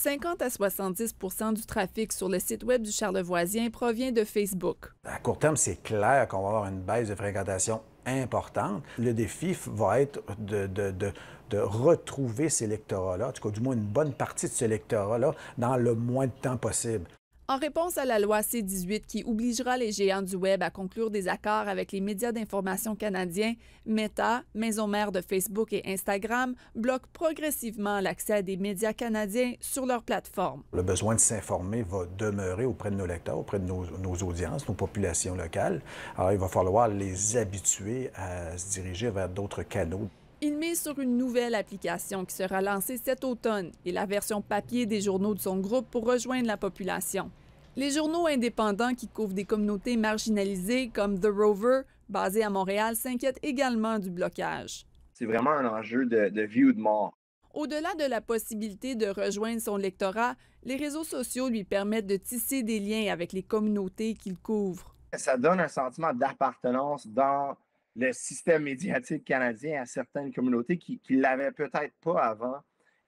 50 à 70 du trafic sur le site web du Charlevoisien provient de Facebook. À court terme, c'est clair qu'on va avoir une baisse de fréquentation importante. Le défi va être de, retrouver ces lectorats-là, du moins une bonne partie de ces lectorat-là, dans le moins de temps possible. En réponse à la loi C-18 qui obligera les géants du Web à conclure des accords avec les médias d'information canadiens, Meta, maison mère de Facebook et Instagram, bloque progressivement l'accès à des médias canadiens sur leur plateforme. Le besoin de s'informer va demeurer auprès de nos lecteurs, auprès de nos, nos, audiences, nos populations locales. Alors, il va falloir les habituer à se diriger vers d'autres canaux. Il mise sur une nouvelle application qui sera lancée cet automne et la version papier des journaux de son groupe pour rejoindre la population. Les journaux indépendants qui couvrent des communautés marginalisées comme The Rover, basé à Montréal, s'inquiètent également du blocage. C'est vraiment un enjeu de, de vie ou de mort. Au-delà de la possibilité de rejoindre son lectorat, les réseaux sociaux lui permettent de tisser des liens avec les communautés qu'il couvre. Ça donne un sentiment d'appartenance dans le système médiatique canadien à certaines communautés qui ne l'avaient peut-être pas avant.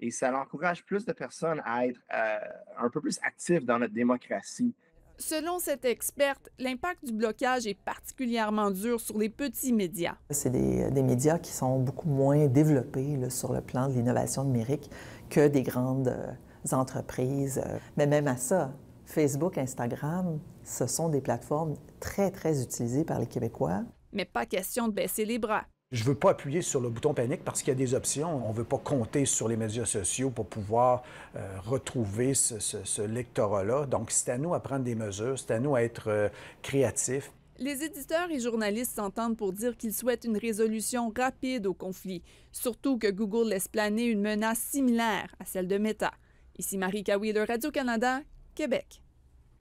Et ça encourage plus de personnes à être euh, un peu plus actives dans notre démocratie. Selon cette experte, l'impact du blocage est particulièrement dur sur les petits médias. C'est des, des, médias qui sont beaucoup moins développés sur le plan de l'innovation numérique que des grandes euh, entreprises. Euh. Mais même à ça, Facebook, Instagram, ce sont des plateformes très, très utilisées par les Québécois mais pas question de baisser les bras. Je ne veux pas appuyer sur le bouton panique parce qu'il y a des options. On ne veut pas compter sur les médias sociaux pour pouvoir euh, retrouver ce, lectorat-là. Donc, c'est à nous à prendre des mesures, c'est à nous à être euh, créatifs. Les éditeurs et journalistes s'entendent pour dire qu'ils souhaitent une résolution rapide au conflit, surtout que Google laisse planer une menace similaire à celle de Meta. Ici Marie Kawi, de Radio-Canada, Québec.